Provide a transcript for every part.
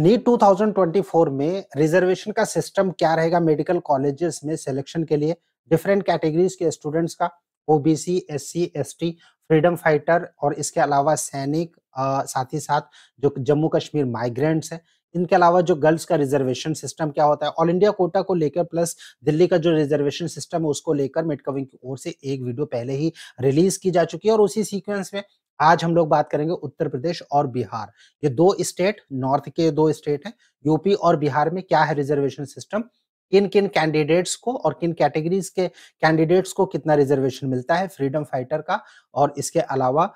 NEET 2024 में reservation का system क्या रहेगा मेडिकल कॉलेजेस में सिलेक्शन के लिए डिफरेंट कैटेगरीज के स्टूडेंट्स का OBC SC ST freedom fighter और इसके अलावा सैनिक साथ ही साथ जो जम्मू कश्मीर माइग्रेंट्स हैं इनके अलावा जो गर्ल्स का रिजर्वेशन सिस्टम क्या होता है ऑल इंडिया कोटा को लेकर प्लस दिल्ली का जो रिजर्वेशन सिस्टम है उसको लेकर मेडकविंग की ओर से एक वीडियो पहले ही रिलीज की जा चुकी है और उसी सीक्वेंस में आज हम लोग बात करेंगे उत्तर प्रदेश और बिहार ये दो स्टेट नॉर्थ के दो स्टेट हैं यूपी और बिहार में क्या है रिजर्वेशन सिस्टम किन किन कैंडिडेट्स को और किन कैटेगरीज के कैंडिडेट्स को कितना रिजर्वेशन मिलता है फ्रीडम फाइटर का और इसके अलावा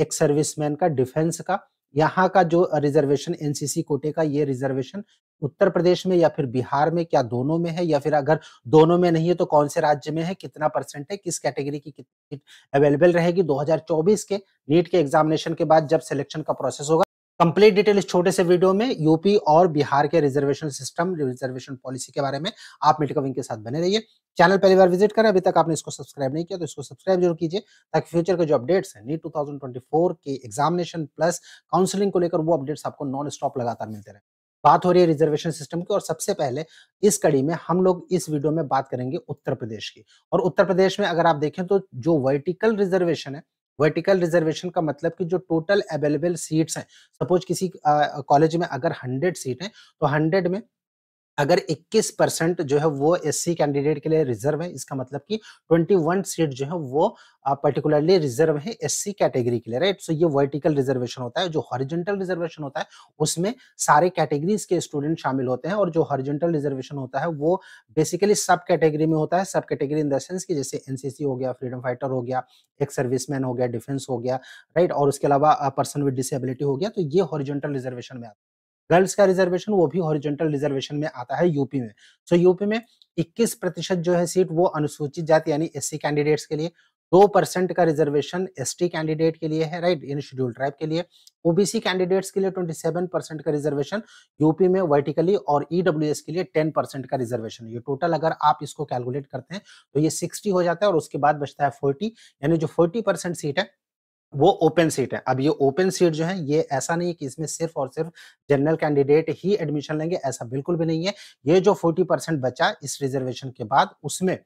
एक सर्विसमैन का डिफेंस का यहाँ का जो रिजर्वेशन एनसीसी कोटे का ये रिजर्वेशन उत्तर प्रदेश में या फिर बिहार में क्या दोनों में है या फिर अगर दोनों में नहीं है तो कौन से राज्य में है कितना परसेंट है किस कैटेगरी की कितनी अवेलेबल रहेगी 2024 के नीट के एग्जामिनेशन के बाद जब सिलेक्शन का प्रोसेस होगा कंप्लीट डिटेल इस छोटे से वीडियो में यूपी और बिहार के रिजर्वेशन सिस्टम रिजर्वेशन पॉलिसी के बारे में आप मेडिका विंग के साथ बने रहिए चैनल पहली बार विजिट करें अभी तक आपने इसको सब्सक्राइब नहीं किया तो इसको सब्सक्राइब जरूर कीजिए ताकि फ्यूचर के जो अपडेट्स हैं नीट 2024 के एग्जामिनेशन प्लस काउंसलिंग को लेकर वो अपडेट्स आपको नॉन स्टॉप लगातार मिलते रहे बात हो रही है रिजर्वेशन सिस्टम की और सबसे पहले इस कड़ी में हम लोग इस वीडियो में बात करेंगे उत्तर प्रदेश की और उत्तर प्रदेश में अगर आप देखें तो जो वर्टिकल रिजर्वेशन है वर्टिकल रिजर्वेशन का मतलब कि जो टोटल अवेलेबल सीट्स हैं सपोज किसी कॉलेज में अगर 100 सीट हैं तो 100 में अगर 21 परसेंट जो है वो एससी कैंडिडेट के लिए रिजर्व है इसका मतलब कि 21 सीट जो है वो पर्टिकुलरली रिजर्व है एससी कैटेगरी के लिए राइट सो ये वर्टिकल रिजर्वेशन होता है जो हॉरिजेंटल रिजर्वेशन होता है उसमें सारे कैटेगरीज के स्टूडेंट शामिल होते हैं और जो हॉरिजेंटल रिजर्वेशन होता है वो बेसिकली सब कैटेगरी में होता है सब कैटेगरी इन द सेंस की जैसे एनसीसी हो गया फ्रीडम फाइटर हो गया एक सर्विसमैन हो गया डिफेंस हो गया राइट और उसके अलावा पर्सन विद डिसेबिलिटी हो गया तो ये हॉरिजेंटल रिजर्वेशन में आता है गर्ल्स का रिजर्वेशन वो भी हॉरिजॉन्टल रिजर्वेशन में आता है यूपी में सो so, यूपी में 21 प्रतिशत जो है सीट वो अनुसूचित जाति यानी एससी कैंडिडेट्स के लिए दो परसेंट का रिजर्वेशन एसटी कैंडिडेट के लिए है राइट इन शेड्यूल ट्राइब के लिए ओबीसी कैंडिडेट्स के लिए 27 परसेंट का रिजर्वेशन यूपी में वर्टिकली और एस के लिए 10 परसेंट का रिजर्वेशन ये टोटल अगर आप इसको कैलकुलेट करते हैं तो ये 60 हो जाता है और उसके बाद बचता है 40 यानी जो 40 परसेंट सीट है वो ओपन सीट है अब ये ओपन सीट जो है ये ऐसा नहीं है कि इसमें सिर्फ और सिर्फ जनरल कैंडिडेट ही एडमिशन लेंगे ऐसा बिल्कुल भी नहीं है ये जो 40 परसेंट बचा इस रिजर्वेशन के बाद उसमें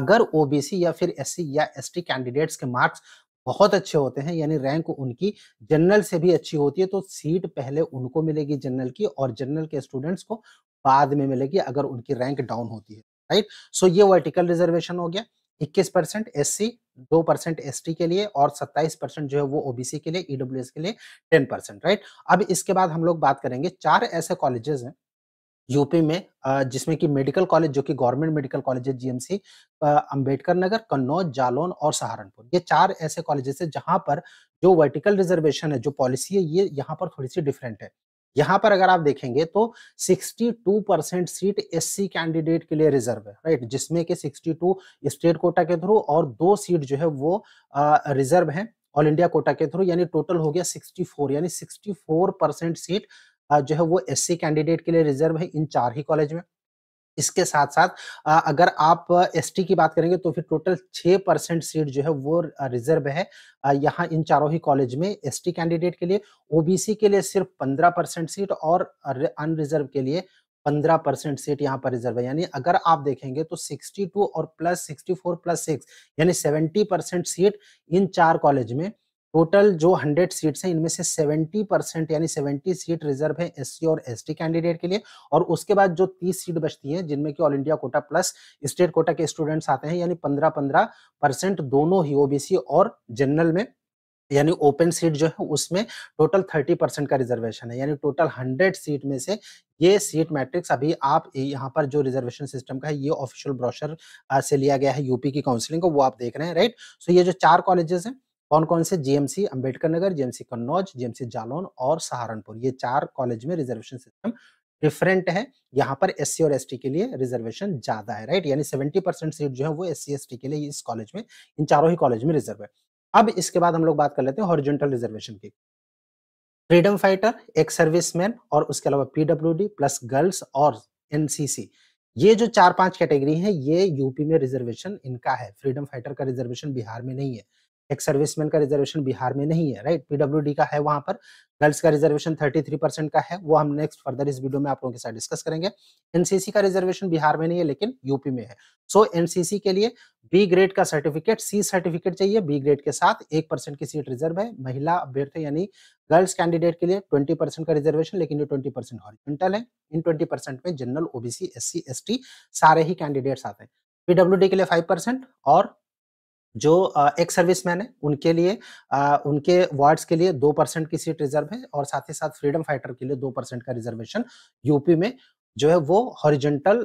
अगर ओबीसी या फिर एस या एस कैंडिडेट्स के मार्क्स बहुत अच्छे होते हैं यानी रैंक उनकी जनरल से भी अच्छी होती है तो सीट पहले उनको मिलेगी जनरल की और जनरल के स्टूडेंट्स को बाद में मिलेगी अगर उनकी रैंक डाउन होती है राइट सो so, ये वर्टिकल रिजर्वेशन हो गया इक्कीस परसेंट एस सी दो परसेंट एस के लिए और सत्ताईस परसेंट जो है वो ओबीसी के लिए ईडब्ल्यू के लिए टेन परसेंट राइट अब इसके बाद हम लोग बात करेंगे चार ऐसे कॉलेजेस हैं यूपी में जिसमें कि मेडिकल कॉलेज जो कि गवर्नमेंट मेडिकल कॉलेज है जीएमसी अंबेडकर नगर कन्नौज जालौन और सहारनपुर ये चार ऐसे कॉलेजेस है जहां पर जो वर्टिकल रिजर्वेशन है जो पॉलिसी है ये यहाँ पर थोड़ी सी डिफरेंट है यहां पर अगर आप देखेंगे तो 62 परसेंट सीट एससी कैंडिडेट के लिए रिजर्व है राइट जिसमें के 62 स्टेट कोटा के थ्रू और दो सीट जो है वो रिजर्व है ऑल इंडिया कोटा के थ्रू यानी टोटल हो गया 64 यानी 64 परसेंट सीट जो है वो एससी कैंडिडेट के लिए रिजर्व है इन चार ही कॉलेज में इसके साथ साथ अगर आप एसटी की बात करेंगे तो फिर टोटल छः परसेंट सीट जो है वो रिजर्व है यहाँ इन चारों ही कॉलेज में एसटी कैंडिडेट के लिए ओबीसी के लिए सिर्फ पंद्रह परसेंट सीट और अनरिजर्व के लिए पंद्रह परसेंट सीट यहाँ पर रिजर्व है यानी अगर आप देखेंगे तो टू और प्लस फोर प्लस सिक्स यानी सेवेंटी परसेंट सीट इन चार कॉलेज में टोटल जो 100 सीट्स हैं इनमें से 70 परसेंट यानी 70 सीट रिजर्व है एस और एस कैंडिडेट के लिए और उसके बाद जो 30 सीट बचती है जिनमें कि all India quota plus state quota के स्टूडेंट्स आते हैं यानी 15 15 परसेंट दोनों ही ओबीसी और जनरल में यानी ओपन सीट जो है उसमें टोटल 30 परसेंट का रिजर्वेशन है यानी टोटल 100 सीट में से ये सीट मैट्रिक्स अभी आप यहाँ पर जो रिजर्वेशन सिस्टम का है ये ऑफिशियल ब्रोशर से लिया गया है यूपी की काउंसिलिंग को वो आप देख रहे हैं राइट सो so ये जो चार कॉलेजेस हैं कौन कौन से GMC Ambedkar Nagar GMC Kannauj GMC Jalaun और सहारनपुर ये चार कॉलेज में रिजर्वेशन सिस्टम डिफरेंट है यहाँ पर एस और एस के लिए रिजर्वेशन ज्यादा है राइट यानी सेवेंटी परसेंट सीट जो है वो एस सी के लिए इस कॉलेज में इन चारों ही कॉलेज में रिजर्व है अब इसके बाद हम लोग बात कर लेते हैं हॉरिजेंटल रिजर्वेशन की फ्रीडम फाइटर एक सर्विसमैन और उसके अलावा पीडब्ल्यू प्लस गर्ल्स और एनसीसी ये जो चार पांच कैटेगरी है ये यूपी में रिजर्वेशन इनका है फ्रीडम फाइटर का रिजर्वेशन बिहार में नहीं है एक सर्विसमैन का रिजर्वेशन बिहार में नहीं है राइट पीडब्ल्यू का है वहां पर गर्ल्स का रिजर्वेशन 33 का है वो हम नेक्स्ट फर्दर इस वीडियो में आप लोगों के साथ डिस्कस करेंगे एनसीसी का रिजर्वेशन बिहार में नहीं है लेकिन यूपी में है सो so, एनसीसी के लिए बी ग्रेड का सर्टिफिकेट सी सर्टिफिकेट चाहिए बी ग्रेड के साथ एक परसेंट की सीट रिजर्व है महिला अभ्यर्थी यानी गर्ल्स कैंडिडेट के लिए ट्वेंटी परसेंट का रिजर्वेशन लेकिन ये ट्वेंटी परसेंट हॉरिजेंटल है इन ट्वेंटी परसेंट में जनरल ओबीसी एस सी सारे ही कैंडिडेट्स आते हैं पीडब्ल्यू के लिए फाइव और जो एक सर्विस मैन है उनके लिए उनके वार्ड्स के लिए दो परसेंट की सीट रिजर्व है और साथ ही साथ फ्रीडम फाइटर के लिए दो परसेंट का रिजर्वेशन यूपी में जो है वो हॉरिजेंटल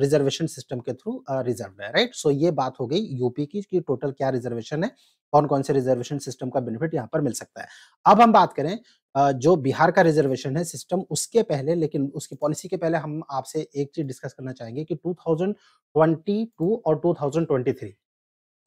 रिजर्वेशन सिस्टम के थ्रू रिजर्व है राइट सो ये बात हो गई यूपी की कि टोटल क्या रिजर्वेशन है कौन कौन से रिजर्वेशन सिस्टम का बेनिफिट यहाँ पर मिल सकता है अब हम बात करें जो बिहार का रिजर्वेशन है सिस्टम उसके पहले लेकिन उसकी पॉलिसी के पहले हम आपसे एक चीज डिस्कस करना चाहेंगे कि 2022 और 2023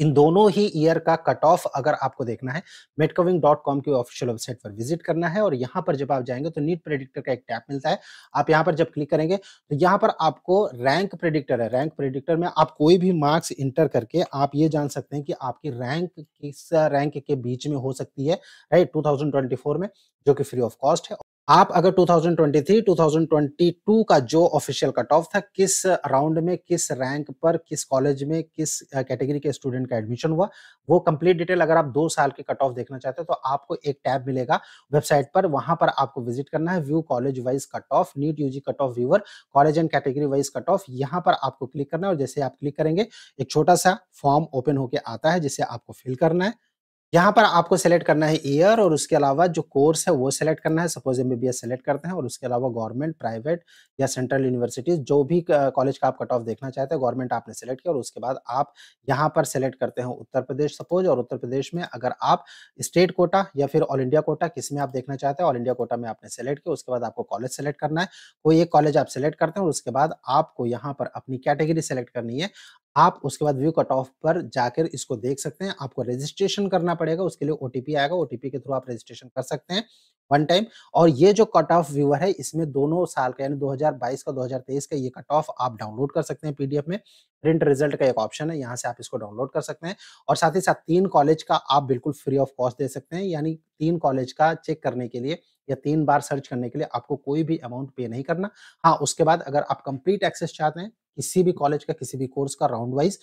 इन दोनों ही ईयर का कट ऑफ अगर आपको देखना है मेटकोविंग डॉट कॉम की ऑफिशियल वेबसाइट पर विजिट करना है और यहाँ पर जब आप जाएंगे तो नीट प्रेडिक्टर का एक टैप मिलता है आप यहाँ पर जब क्लिक करेंगे तो यहाँ पर आपको रैंक प्रेडिक्टर है रैंक प्रेडिक्टर में आप कोई भी मार्क्स इंटर करके आप ये जान सकते हैं कि आपकी रैंक किस रैंक के बीच में हो सकती है राइट टू में जो कि फ्री ऑफ कॉस्ट है आप अगर 2023 2022 का जो ऑफिशियल कट ऑफ था किस राउंड में किस रैंक पर किस कॉलेज में किस कैटेगरी के स्टूडेंट का एडमिशन हुआ वो कंप्लीट डिटेल अगर आप दो साल के कट ऑफ देखना चाहते हो तो आपको एक टैब मिलेगा वेबसाइट पर वहां पर आपको विजिट करना है view college wise cut off NEET UG cut off viewer college and category wise cut off यहाँ पर आपको क्लिक करना है और जैसे आप क्लिक करेंगे एक छोटा सा फॉर्म ओपन होकर आता है जिसे आपको फिल करना है यहाँ पर आपको सेलेक्ट करना है ईयर और उसके अलावा जो कोर्स है वो सेलेक्ट करना है सपोज एम बी सेलेक्ट करते हैं और उसके अलावा गवर्नमेंट प्राइवेट या सेंट्रल यूनिवर्सिटीज जो भी कॉलेज का आप कट ऑफ देखना चाहते हैं गवर्नमेंट आपने सेलेक्ट किया और उसके बाद आप यहाँ पर सेलेक्ट करते हैं उत्तर प्रदेश सपोज और उत्तर प्रदेश में अगर आप स्टेट कोटा या फिर ऑल इंडिया कोटा किस में आप देखना चाहते हैं ऑल इंडिया कोटा में आपने सेलेक्ट किया उसके बाद आपको कॉलेज सेलेक्ट करना है कोई एक कॉलेज आप सेलेक्ट करते हैं और उसके बाद आपको यहाँ पर अपनी कैटेगरी सेलेक्ट करनी है आप उसके बाद व्यू कट ऑफ पर जाकर इसको देख सकते हैं आपको रजिस्ट्रेशन करना पड़ेगा उसके लिए ओटीपी आएगा ओटीपी के थ्रू आप रजिस्ट्रेशन कर सकते हैं वन टाइम और ये जो कट ऑफ व्यूअर है इसमें दोनों साल का यानी 2022 का 2023 का ये कट ऑफ आप डाउनलोड कर सकते हैं पीडीएफ में प्रिंट रिजल्ट का एक ऑप्शन है यहाँ से आप इसको डाउनलोड कर सकते हैं और साथ ही साथ तीन कॉलेज का आप बिल्कुल फ्री ऑफ कॉस्ट दे सकते हैं यानी तीन कॉलेज का चेक करने के लिए या तीन बार सर्च करने के लिए आपको कोई भी अमाउंट पे नहीं करना हाँ उसके बाद अगर आप कंप्लीट एक्सेस चाहते हैं किसी भी कॉलेज का किसी भी कोर्स का राउंड वाइज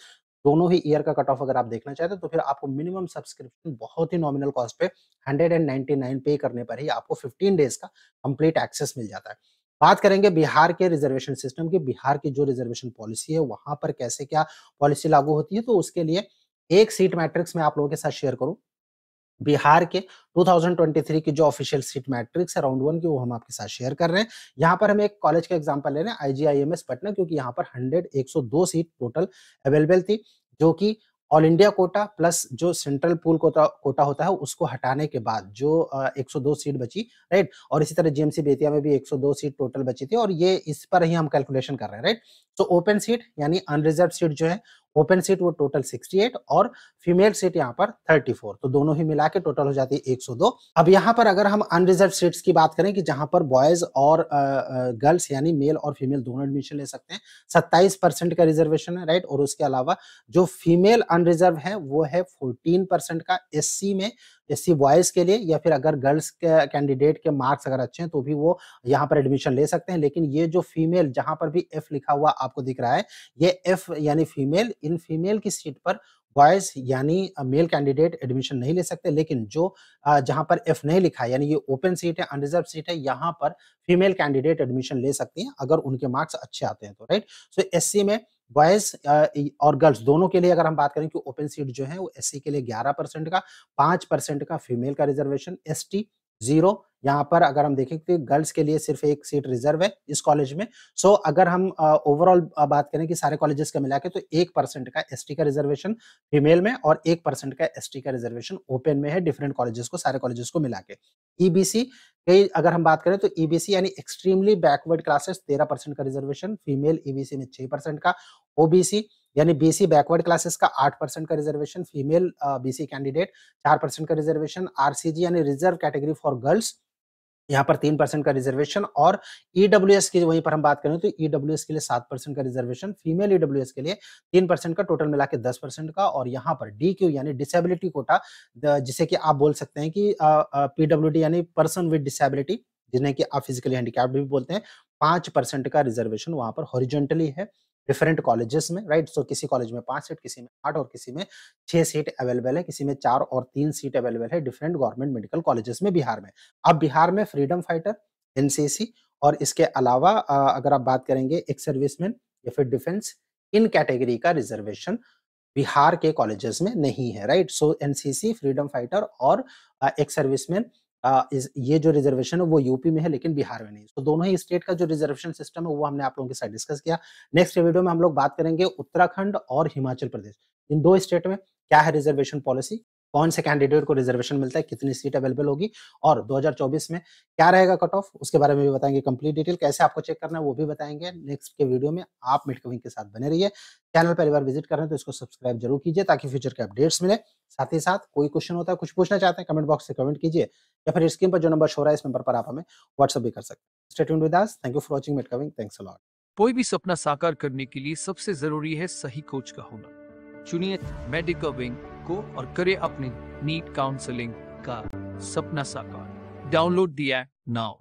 दोनों ही ईयर का कट ऑफ अगर आप देखना चाहते हो तो फिर आपको मिनिमम सब्सक्रिप्शन बहुत ही नॉमिनल कॉस्ट पे 199 पे करने पर ही आपको 15 डेज का कंप्लीट एक्सेस मिल जाता है बात करेंगे बिहार के रिजर्वेशन सिस्टम की बिहार की जो रिजर्वेशन पॉलिसी है वहां पर कैसे क्या पॉलिसी लागू होती है तो उसके लिए एक सीट मैट्रिक्स में आप लोगों के साथ शेयर करूँ बिहार के 2023 की जो ऑफिशियल सीट मैट्रिक्स है राउंड वन की वो हम आपके साथ शेयर कर रहे हैं यहाँ पर हम एक कॉलेज का एग्जाम्पल ले रहे हैं आईजीआईएमएस पटना क्योंकि यहाँ पर 100 102 सीट टोटल अवेलेबल थी जो कि ऑल इंडिया कोटा प्लस जो सेंट्रल पूल कोटा कोटा होता है उसको हटाने के बाद जो 102 सीट बची राइट और इसी तरह जीएमसी बेतिया में भी 102 सीट टोटल बची थी और ये इस पर ही हम कैलकुलेशन कर रहे हैं राइट तो ओपन सीट यानी अनरिजर्व सीट जो है ओपन सीट वो टोटल 68 और फीमेल सीट यहाँ पर 34 तो दोनों ही मिला के टोटल हो जाती है 102 अब यहाँ पर अगर हम अनरिजर्व सीट्स की बात करें कि जहां पर बॉयज और गर्ल्स यानी मेल और फीमेल दोनों एडमिशन ले सकते हैं 27 परसेंट का रिजर्वेशन है राइट और उसके अलावा जो फीमेल अनरिजर्व है वो है 14 परसेंट का एस में एस बॉयज के लिए या फिर अगर गर्ल्स के कैंडिडेट के मार्क्स अगर अच्छे हैं तो भी वो यहाँ पर एडमिशन ले सकते हैं लेकिन ये जो फीमेल जहाँ पर भी एफ लिखा हुआ आपको दिख रहा है ये एफ यानी फीमेल इन फीमेल की सीट पर बॉयज यानी मेल कैंडिडेट एडमिशन नहीं ले सकते लेकिन जो जहां पर एफ नहीं लिखा है यानी ये ओपन सीट है अनरिजर्व सीट है यहाँ पर फीमेल कैंडिडेट एडमिशन ले सकती हैं अगर उनके मार्क्स अच्छे आते हैं तो राइट सो एससी में बॉयज और गर्ल्स दोनों के लिए अगर हम बात करें कि ओपन सीट जो है वो एस के लिए 11 परसेंट का 5 परसेंट का फीमेल का रिजर्वेशन एस टी जीरो यहाँ पर अगर हम देखें तो गर्ल्स के लिए सिर्फ एक सीट रिजर्व है इस कॉलेज में सो so, अगर हम ओवरऑल बात करें कि सारे कॉलेजेस का मिला के तो एक परसेंट का एस का रिजर्वेशन फीमेल में और एक परसेंट का एस का रिजर्वेशन ओपन में है डिफरेंट कॉलेजेस को सारे कॉलेजेस को मिला के ईबीसी e कई अगर हम बात करें तो ईबीसी e यानी एक्सट्रीमली बैकवर्ड क्लासेस तेरह परसेंट का रिजर्वेशन फीमेल ईबीसी में छह परसेंट का ओबीसी यानी बीसी बैकवर्ड क्लासेस का आठ परसेंट का रिजर्वेशन फीमेल बीसी कैंडिडेट चार परसेंट का रिजर्वेशन आरसीजी यानी रिजर्व कैटेगरी फॉर गर्ल्स यहाँ पर तीन परसेंट का रिजर्वेशन और ईडब्ल्यू e की वहीं पर हम बात करें तो ईडब्ल्यू e के लिए सात परसेंट का रिजर्वेशन फीमेल ईडब्ल्यू e के लिए तीन परसेंट का टोटल मिला के दस परसेंट का और यहाँ पर डी क्यू यानी डिसेबिलिटी कोटा जिसे कि आप बोल सकते हैं कि पीडब्ल्यू यानी पर्सन विद डिसेबिलिटी जिन्हें कि आप फिजिकली हैंडिकैप्ड भी बोलते हैं पांच परसेंट का रिजर्वेशन वहां पर हॉरिजेंटली है डिफरेंट कॉलेजेस में राइट सो किसी कॉलेज में पांच सीट किसी में आठ और किसी में छह सीट अवेलेबल है किसी में चार और तीन सीट अवेलेबल है डिफरेंट गवर्नमेंट मेडिकल कॉलेजेस में बिहार में अब बिहार में फ्रीडम फाइटर एनसीसी और इसके अलावा अगर आप बात करेंगे एक सर्विसमैन या फिर डिफेंस इन कैटेगरी का रिजर्वेशन बिहार के कॉलेजेस में नहीं है right so NCC freedom fighter और एक सर्विसमैन इस, ये जो रिजर्वेशन है वो यूपी में है लेकिन बिहार में नहीं तो दोनों ही स्टेट का जो रिजर्वेशन सिस्टम है वो हमने आप लोगों के साथ डिस्कस किया नेक्स्ट वीडियो में हम लोग बात करेंगे उत्तराखंड और हिमाचल प्रदेश इन दो स्टेट में क्या है रिजर्वेशन पॉलिसी कौन से कैंडिडेट को रिजर्वेशन मिलता है कितनी सीट अवेलेबल होगी और 2024 में क्या रहेगा कट ऑफ उसके बारे में भी बताएंगे कंप्लीट डिटेल कैसे आपको चेक करना है वो भी बताएंगे नेक्स्ट के वीडियो में आप मिटकविंग के साथ बने रहिए चैनल पर एक बार विजिट कर रहे हैं तो इसको सब्सक्राइब जरूर कीजिए ताकि फ्यूचर के अपडेट्स मिले साथ ही साथ कोई क्वेश्चन होता है कुछ पूछना चाहते हैं कमेंट बॉक्स से कमेंट कीजिए या फिर स्क्रीन पर जो नंबर शो रहा है इस नंबर पर आप हमें व्हाट्सअप भी कर सकते हैं statement with thank you for watching मेट कविंग थैंक्स अलॉट कोई भी सपना साकार करने के लिए सबसे जरूरी है सही कोच का होना चुनिए मेडिकल विंग को और करे अपने नीट काउंसलिंग का सपना साकार डाउनलोड दिया नाउ